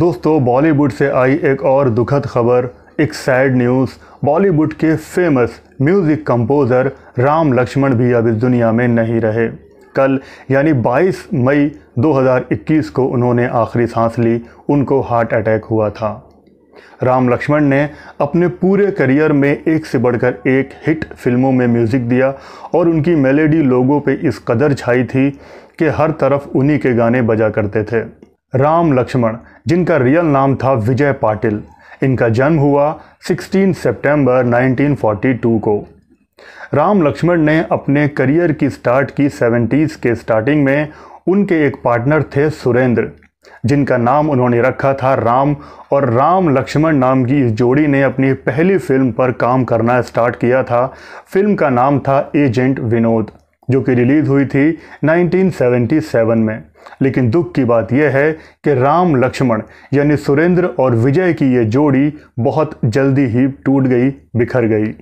दोस्तों बॉलीवुड से आई एक और दुखद खबर एक सैड न्यूज़ बॉलीवुड के famous music composer Ram Laxman भी अब इस दुनिया में नहीं रहे कल यानी 22 मई 2021 को उन्होंने आखिरी सांस ली उनको हार्ट अटैक हुआ था राम लक्ष्मण ने अपने पूरे करियर में एक से बढ़कर एक हिट फिल्मों में म्यूज़िक दिया और उनकी मेलेडी लोगों पे इस कदर छाई थी कि हर तरफ उन्हीं के गाने बजा करते थे राम लक्ष्मण जिनका रियल नाम था विजय पाटिल इनका जन्म हुआ 16 सितंबर 1942 को राम लक्ष्मण ने अपने करियर की स्टार्ट की सेवेंटीज़ के स्टार्टिंग में उनके एक पार्टनर थे सुरेंद्र जिनका नाम उन्होंने रखा था राम और राम लक्ष्मण नाम की इस जोड़ी ने अपनी पहली फिल्म पर काम करना स्टार्ट किया था फिल्म का नाम था एजेंट विनोद जो कि रिलीज़ हुई थी 1977 में लेकिन दुख की बात यह है कि राम लक्ष्मण यानी सुरेंद्र और विजय की ये जोड़ी बहुत जल्दी ही टूट गई बिखर गई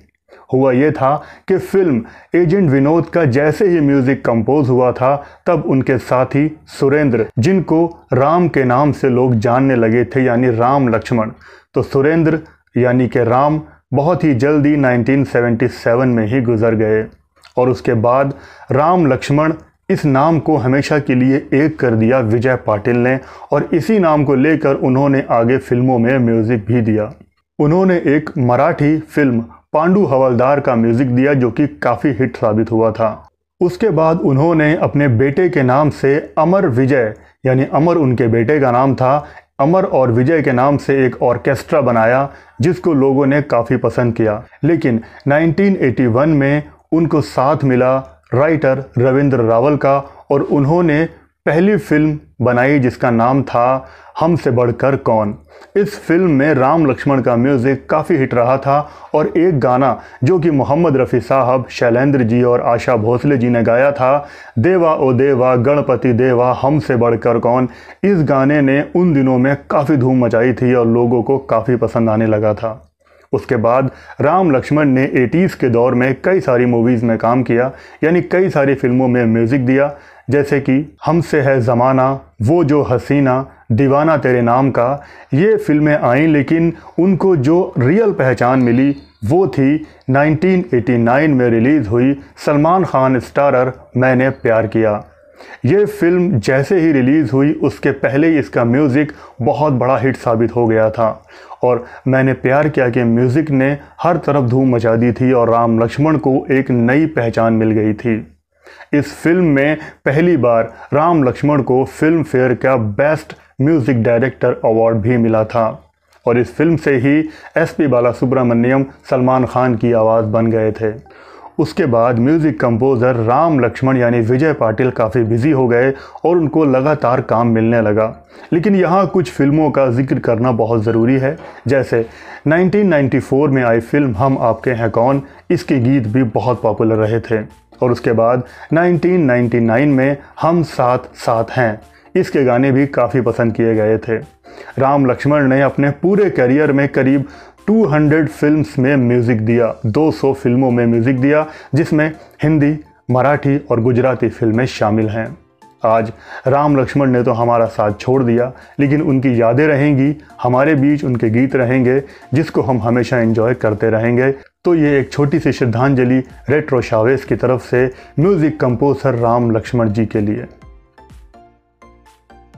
हुआ यह था कि फिल्म एजेंट विनोद का जैसे ही म्यूज़िक कंपोज हुआ था तब उनके साथी सुरेंद्र जिनको राम के नाम से लोग जानने लगे थे यानी राम लक्ष्मण तो सुरेंद्र यानी कि राम बहुत ही जल्दी 1977 में ही गुजर गए और उसके बाद राम लक्ष्मण इस नाम को हमेशा के लिए एक कर दिया विजय पाटिल ने और इसी नाम को लेकर उन्होंने आगे फिल्मों में म्यूज़िक भी दिया उन्होंने एक मराठी फिल्म पांडु हवलदार का म्यूज़िक दिया जो कि काफ़ी हिट साबित हुआ था उसके बाद उन्होंने अपने बेटे के नाम से अमर विजय यानी अमर उनके बेटे का नाम था अमर और विजय के नाम से एक ऑर्केस्ट्रा बनाया जिसको लोगों ने काफ़ी पसंद किया लेकिन 1981 में उनको साथ मिला राइटर रविंद्र रावल का और उन्होंने पहली फिल्म बनाई जिसका नाम था हमसे बढ़कर कौन इस फिल्म में राम लक्ष्मण का म्यूज़िक काफ़ी हिट रहा था और एक गाना जो कि मोहम्मद रफ़ी साहब शैलेंद्र जी और आशा भोसले जी ने गाया था देवा ओ देवा गणपति देवा हमसे बढ़कर कौन इस गाने ने उन दिनों में काफ़ी धूम मचाई थी और लोगों को काफ़ी पसंद आने लगा था उसके बाद राम लक्ष्मण ने एटीज़ के दौर में कई सारी मूवीज़ में काम किया यानी कई सारी फिल्मों में म्यूज़िक दिया जैसे कि हमसे है ज़माना वो जो हसीना दीवाना तेरे नाम का ये फिल्में आईं लेकिन उनको जो रियल पहचान मिली वो थी 1989 में रिलीज़ हुई सलमान खान स्टारर मैंने प्यार किया ये फिल्म जैसे ही रिलीज़ हुई उसके पहले ही इसका म्यूज़िक बहुत बड़ा हिट साबित हो गया था और मैंने प्यार किया कि म्यूज़िक ने हर तरफ धूम मचा दी थी और राम लक्ष्मण को एक नई पहचान मिल गई थी इस फिल्म में पहली बार राम लक्ष्मण को फिल्म फेयर का बेस्ट म्यूज़िक डायरेक्टर अवार्ड भी मिला था और इस फिल्म से ही एस पी बाला सुब्रमण्यम सलमान खान की आवाज़ बन गए थे उसके बाद म्यूज़िक कंपोज़र राम लक्ष्मण यानी विजय पाटिल काफ़ी बिज़ी हो गए और उनको लगातार काम मिलने लगा लेकिन यहाँ कुछ फिल्मों का जिक्र करना बहुत ज़रूरी है जैसे 1994 में आई फिल्म हम आपके हैं कौन इसके गीत भी बहुत पॉपुलर रहे थे और उसके बाद 1999 में हम साथ साथ हैं इसके गाने भी काफ़ी पसंद किए गए थे राम लक्ष्मण ने अपने पूरे करियर में करीब 200 फिल्म्स में म्यूज़िक दिया 200 फिल्मों में म्यूज़िक दिया जिसमें हिंदी मराठी और गुजराती फिल्में शामिल हैं आज राम लक्ष्मण ने तो हमारा साथ छोड़ दिया लेकिन उनकी यादें रहेंगी हमारे बीच उनके गीत रहेंगे जिसको हम हमेशा इंजॉय करते रहेंगे तो ये एक छोटी सी श्रद्धांजलि रेट्रो शावेज की तरफ से म्यूज़िक कंपोज़र राम लक्ष्मण जी के लिए